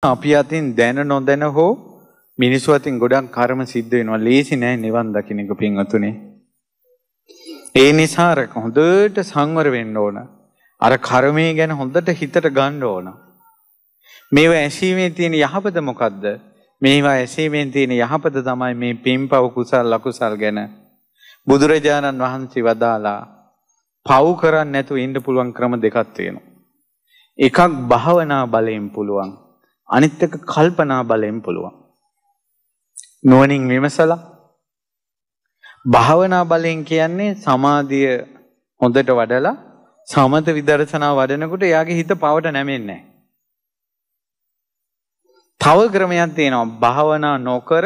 අපි අතින් දැන නොදැන හෝ මිනිස්සු අතින් ගොඩක් කර්ම සිද්ධ වෙනවා. ලේසි නෑ නිවන් දකින්න එක පින්වතුනේ. ඒ නිසා අර හොඳට සංවර වෙන්න ඕන. අර කර්මය ගැන හොඳට හිතට ගන්න ඕන. මේවා ඇසීමේ තියෙන යහපත මොකද්ද? මේවා ඇසීමෙන් තියෙන යහපත තමයි මේ පින්පව කුසල් ලකුසල් ගැන බුදුරජාණන් වහන්සේ වදාලා පව් කරන්නේ නැතුව ඉන්න පුළුවන් ක්‍රම දෙකක් තියෙනවා. එකක් භාවනා බලයෙන් පුළුවන්. අනිත් එක කල්පනා බලයෙන් පුළුවන්. නුවණින් විමසලා භාවනා බලයෙන් කියන්නේ සමාධිය හොඳට වඩලා සමත විදර්ශනා වඩනකොට එයාගේ හිත පවට නැමෙන්නේ තව ක්‍රමයක් තියෙනවා භාවනා නොකර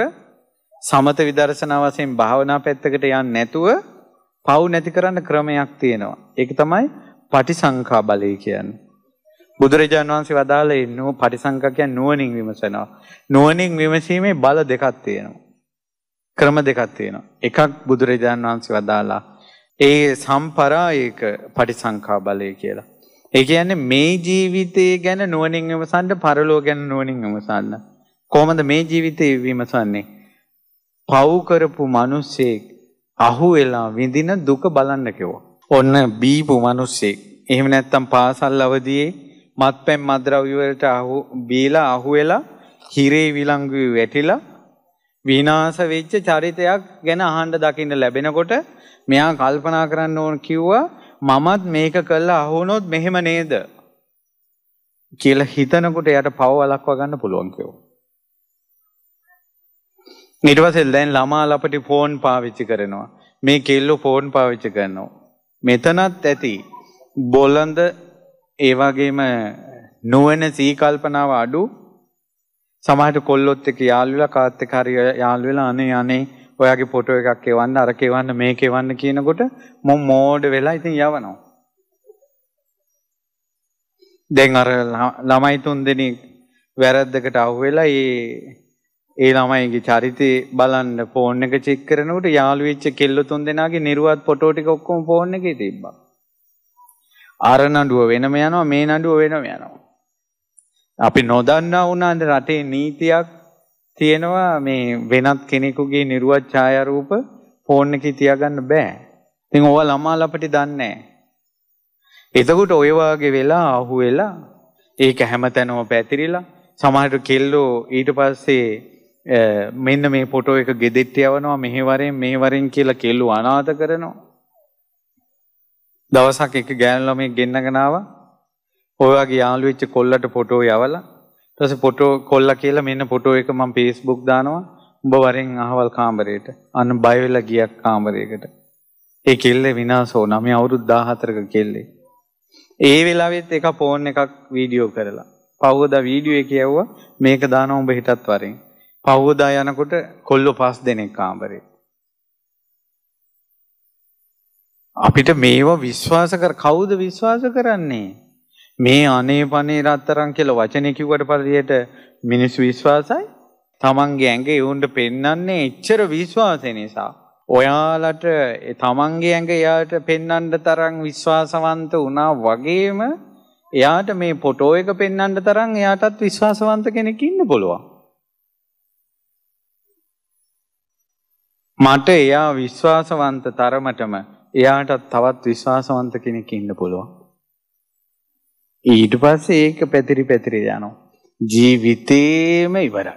සමත විදර්ශනා වශයෙන් භාවනා පැත්තකට යන්නේ නැතුව පව් නැති කරන්න ක්‍රමයක් තියෙනවා. ඒක තමයි පටිසංඛා බලය කියන්නේ. බුදුරජාණන් වහන්සේ වදාළේ නෝ පරිසංකකයන් නුවණින් විමසනවා. නුවණින් විමසීමේ බල දෙකක් තියෙනවා. ක්‍රම දෙකක් තියෙනවා. එකක් බුදුරජාණන් වහන්සේ වදාලා ඒ සම්පරායක පටිසංකා බලය කියලා. ඒ කියන්නේ මේ ජීවිතය ගැන නුවණින් විමසන්න, පරලෝක ගැන නුවණින් විමසන්න. කොහොමද මේ ජීවිතේ විමසන්නේ? පව් කරපු මිනිස්සෙක් අහු වෙලා විඳින දුක බලන්න කිව්වා. ඔන්න බීපු මිනිස්සෙක්. එහෙම නැත්නම් පාසල් අවදියේ මත්පැන් මද්ද්‍රව්‍ය වලට අහු බීලා අහු වෙලා හිරේ විලංගුවේ වැටිලා විනාශ වෙච්ච චරිතයක් ගැන අහන්න දකින්න ලැබෙනකොට මෙයා කල්පනා කරන්න ඕන කිව්වා මමත් මේක කළා අහුනොත් මෙහෙම නේද කියලා හිතනකොට එයාට පව වළක්වා ගන්න පුළුවන් කිව්වා. ඊට පස්සේ දැන් ළමා ලපටි ෆෝන් පාවිච්චි කරනවා. මේ කෙල්ලෝ ෆෝන් පාවිච්චි කරනවා. මෙතනත් ඇති බොළඳ ඒ වගේම නොවන සීකල්පනාව අඩු සමහරට කොල්ලොත් එක්ක යාළු වෙලා කාත් එක්ක හරි යාළු වෙලා අනේ අනේ ඔයාගේ ෆොටෝ එකක් එවන්න අර කෙවන්න මේක එවන්න කියනකොට මම මෝඩ වෙලා ඉතින් යවනවා. දැන් අර ළමයි තුන්දෙනෙක් වැරද්දකට අහුවෙලා ඒ ඒ ළමයිගේ චරිතය බලන්න ෆෝන් එක චෙක් කරනකොට යාළු වෙච්ච කෙල්ල තුන්දෙනාගේ නිර්වත් ෆොටෝ ටික ඔක්කොම ෆෝන් එකේ තිබ්බා. අර නඩුව වෙනම යනවා මේ නඩුව වෙනම යනවා. අපි නොදන්නා වුණාද රටේ නීතියක් තියෙනවා මේ වෙනත් කෙනෙකුගේ නිර්වත් ඡායාරූප ෆෝන් එකේ තියාගන්න බෑ. ඉතින් ඕවා ළමා අපිට දන්නේ නැහැ. එතකොට ඔය වාගේ වෙලා අහු වෙලා ඒක හැමතැනම පැතිරිලා සමහර කෙල්ලෝ ඊට පස්සේ මෙන්න මේ ෆොටෝ එක ගෙදෙට්ට යවනවා මෙහෙවරෙන් මෙහෙවරෙන් කියලා කෙල්ලෝ අනාථ කරනවා. දවසක් එක ගෑනු ළමයෙක් ගෙන්නගෙන ආවා. ඔයගේ යාළු වෙච්ච කොල්ලට ෆොටෝ යවලා. ඊට පස්සේ ෆොටෝ කොල්ලා කියලා මෙන්න ෆොටෝ එක මම Facebook දානවා. උඹ වරෙන් අහවල් කාමරේට. අන්න බය වෙලා ගියක් කාමරයකට. ඒ කෙල්ලේ විනාශ වුණා. මේ අවුරුදු 14ක කෙල්ලේ. ඒ වෙලාවෙත් එක ෆෝන් එකක් වීඩියෝ කරලා. පව්වදා වීඩියෝ එක යවුවා. මේක දානවා උඹ හිටත් වරෙන්. පව්වදා යනකොට කොල්ලෝ පස් දෙනෙක් කාමරේ. අපිට මේව විශ්වාස කර කවුද විශ්වාස කරන්නේ? මේ අනේ පනේ රත්තරන් කියලා වචනේ කිව්වට පස්සේ මිනිස්සු විශ්වාසයි. තමන්ගේ ඇඟ යොුන්ට පෙන්වන්නේ එච්චර විශ්වාසය නිසා. ඔයාලට තමන්ගේ ඇඟ එයාට පෙන්වන්න තරම් විශ්වාසවන්ත වුණා වගේම එයාට මේ ෆොටෝ එක පෙන්වන්න තරම් එයාටත් විශ්වාසවන්ත කෙනෙක් ඉන්න පුළුවන්. මට එයා විශ්වාසවන්ත තරමටම එයාට තවත් විශ්වාසවන්ත කෙනෙක් ඉන්න පුළුවන්. ඊට පස්සේ ඒක පැතිරි පැතිරි යනවා. ජීවිතේම ඉවරයි.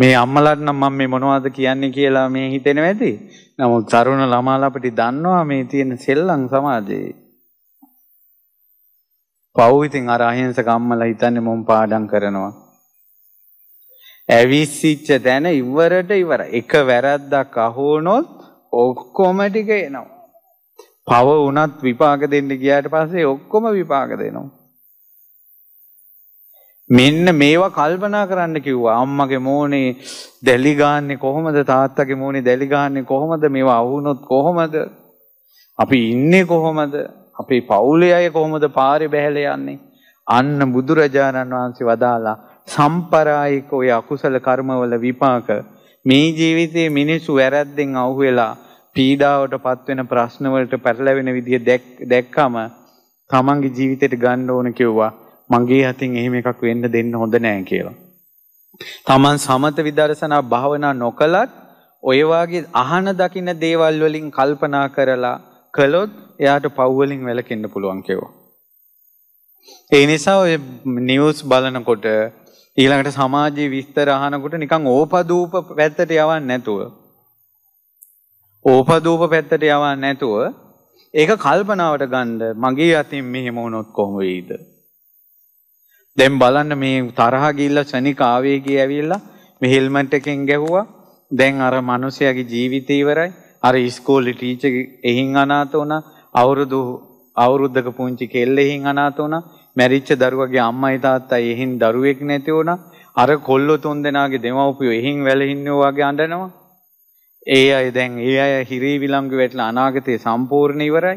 මේ අම්මලාට නම් මම මේ මොනවද කියන්නේ කියලා මේ හිතෙන වැඩි. නමුත් තරුණ ළමාලා අපිට දන්නවා මේ තියෙන සෙල්ලම් සමාජයේ. පව් ඉතින් අර අහිංසක අම්මලා හිතන්නේ මොම් පාඩම් කරනවා. ඇවිස්සිච්ච තැන ඉවරට ඉවර. එක වැරද්දක් අහුනොත් ඔක්කොම ටික එනවා. පව වුණත් විපාක දෙන්න ගියාට පස්සේ ඔක්කොම විපාක දෙනවා. මෙන්න මේවා කල්පනා කරන්න කිව්වා. අම්මගේ මෝනේ දැලි ගන්නෙ කොහොමද? තාත්තගේ මෝනේ දැලි ගන්නෙ කොහොමද? මේවා අහුනොත් කොහොමද? අපි ඉන්නේ කොහොමද? අපේ පවුලේ අය කොහොමද පාරේ බැහැලා යන්නේ? අන්න බුදුරජාණන් වහන්සේ වදාලා සම්පරායික ඔය අකුසල කර්මවල විපාක මේ ජීවිතයේ මිනිස්සු වැරද්දෙන් අවු වෙලා පීඩාවටපත් වෙන ප්‍රශ්න වලට පැටලවෙන විදිය දැක්කම තමන්ගේ ජීවිතයට ගන්න ඕන කිව්වා මගේ අතින් එහෙම එකක් වෙන්න දෙන්න හොඳ නෑ කියලා. තමන් සමත විදර්ශනා භාවනා නොකලත් ඔය වාගේ අහන දකින දේවල් වලින් කල්පනා කරලා කළොත් එයාට පව් වලින් වැළකෙන්න පුළුවන් කෙවෝ. ඒ නිසා ඔය නිවුස් බලනකොට ඊළඟට සමාජයේ විස්තර අහනකොට නිකන් ඕපදූප පැත්තට යවන්නේ නැතුව ඕපදූප පැත්තට යවන්නේ නැතුව ඒක කල්පනාවට ගන්න මගේ අතින් මෙහෙම වුණොත් කොහොම වෙයිද දැන් බලන්න මේ තරහ ගිල්ල ශනික ආවේගය ඇවිල්ලා මේ හෙල්මට් එකෙන් ගැහුවා දැන් අර මිනිහයාගේ ජීවිතය ඉවරයි අර ඉස්කෝලේ ටීචර් එහින් අනාථ වුණා අවුරුදු අවුරුද්දක පුංචි කෙල්ලෙහින් අනාථ වුණා. මැරිච්ච දරුවගේ අම්මයි තාත්තයි එහින් දරුවෙක් නැති වුණා. අර කොල්ලෝ තුන්දෙනාගේ දෙමව්පියෝ එහින් වැළහින්නේ වගේ අඬනවා. ඒ අය දැන් ඒ අය හිරේ විලංගු වැටලා අනාගතේ සම්පූර්ණ ඉවරයි.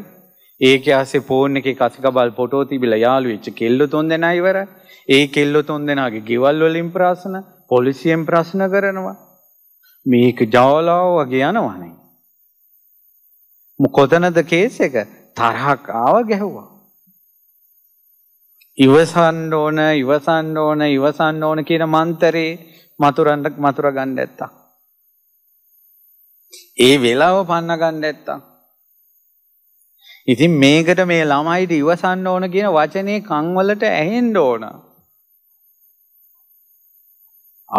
ඒක ඇස්සේ ෆෝන් එකේ කසිකබල් ෆොටෝ තිබිලා යාළු වෙච්ච කෙල්ලෝ තුන්දෙනා ඉවරයි. ඒ කෙල්ලෝ තුන්දෙනාගේ ගෙවල් වලින් ප්‍රශ්න, පොලිසියෙන් ප්‍රශ්න කරනවා. මේක ජවලාව වගේ යනවනේ. මොකොතනද කේස් එක? තරහක් ආව ගැහුවා. ඉවසන්න ඕන ඉවසන්න ඕන ඉවසන්න ඕන කියන මන්තරේ මතුරන්න මතුර ගන්න නැත්තම්. ඒ වෙලාව පන්න ගන්න නැත්තම්. ඉතින් මේකට මේ ළමයිට ඉවසන්න ඕන කියන වචනේ කන් වලට ඇහෙන්න ඕන.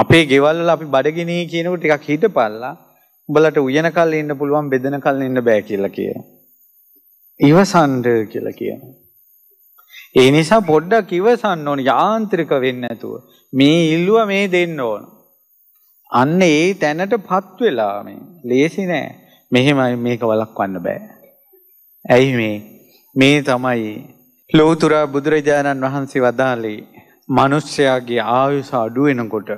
අපේ ගෙවල් වල අපි බඩගිනී කියනකොට ටිකක් හිටපල්ලා උඹලට උයනකල් ඉන්න පුළුවන් බෙදෙනකල් ඉන්න බෑ කියලා කියනවා. ඉවසන්ඩ කියලා කියනවා. ඒ නිසා පොඩ්ඩක් ඉවසන්න ඕන යාන්ත්‍රික වෙන්න නැතුව. මේ ඉල්ලුව මේ දෙන්න ඕන. අන්න ඒ තැනටපත් වෙලා මේ ලේසි නෑ. මෙහෙමයි මේක වළක්වන්න බෑ. ඇයි මේ? මේ තමයි ලෝතුරා බුදුරජාණන් වහන්සේ වදාළේ මිනිස්යාගේ ආයුෂ අඩු වෙනකොට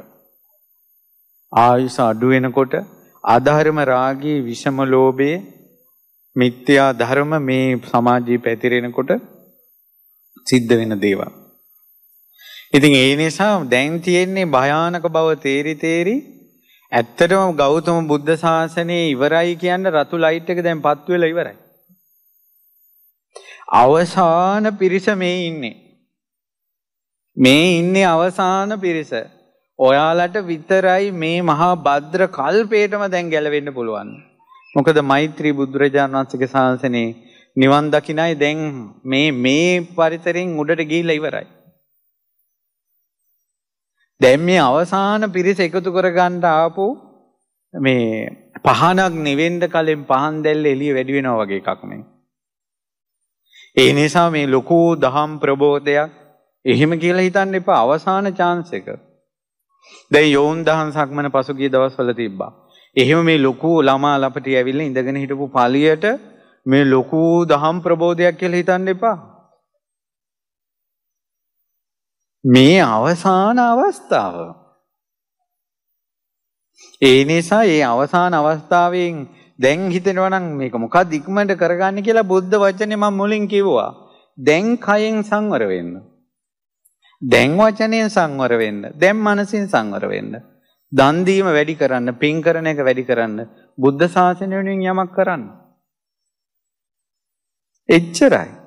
ආයුෂ අඩු වෙනකොට අධර්ම රාගී විෂම ලෝභයේ මිත්‍යා ධර්ම මේ සමාජයේ පැතිරෙනකොට සිද්ධ වෙන දේවල්. ඉතින් ඒ නිසා දැන් තියෙන්නේ භයානක බව තේරි තේරි ඇත්තටම ගෞතම බුද්ධ ශාසනය ඉවරයි කියන රතු ලයිට් එක දැන් පත් වෙලා ඉවරයි. අවසාන පිරිස මේ ඉන්නේ. මේ ඉන්නේ අවසාන පිරිස. ඔයාලට විතරයි මේ මහා භද්‍ර කල්පේටම දැන් ගැලවෙන්න පුළුවන්. මොකද මෛත්‍රී බුදුරජාණන් වහන්සේගේ ශාසනයේ නිවන් දකින්නයි දැන් මේ මේ පරිසරෙන් උඩට ගිහිල්ලා ඉවරයි. දැන් මේ අවසාන පිරිස එකතු කරගන්න ආපු මේ පහනක් නිවෙන්න කලින් පහන් දැල්ල එළිය වැඩි වෙනවා වගේ එකක් මේ. ඒ නිසා මේ ලොකු දහම් ප්‍රබෝධයක් එහෙම කියලා හිතන්න එපා අවසාන chance එක. දැන් යෝන් දහම් සක්මන පසුගිය දවස්වල තිබ්බා. එහෙම මේ ලොකු ළමා ලපටි ඇවිල්ලා ඉඳගෙන හිටපු පාලියට මේ ලොකු දහම් ප්‍රබෝධයක් කියලා හිතන්න එපා. මේ අවසාන අවස්ථාව. ඒ නිසා මේ අවසාන අවස්ථාවෙන් දැන් හිතෙනවා නම් මේක මොකක්ද ඉක්මනට කරගන්න කියලා බුද්ධ වචනේ මම මුලින් කිව්වා. දැන් කයෙන් සංවර වෙන්න. දැන් වචනයෙන් සංවර වෙන්න. දැන් මනසින් සංවර වෙන්න. දන් දීම වැඩි කරන්න, පින් කරන එක වැඩි කරන්න, බුද්ධ ශාසනය වෙනුවෙන් යමක් කරන්න. එච්චරයි.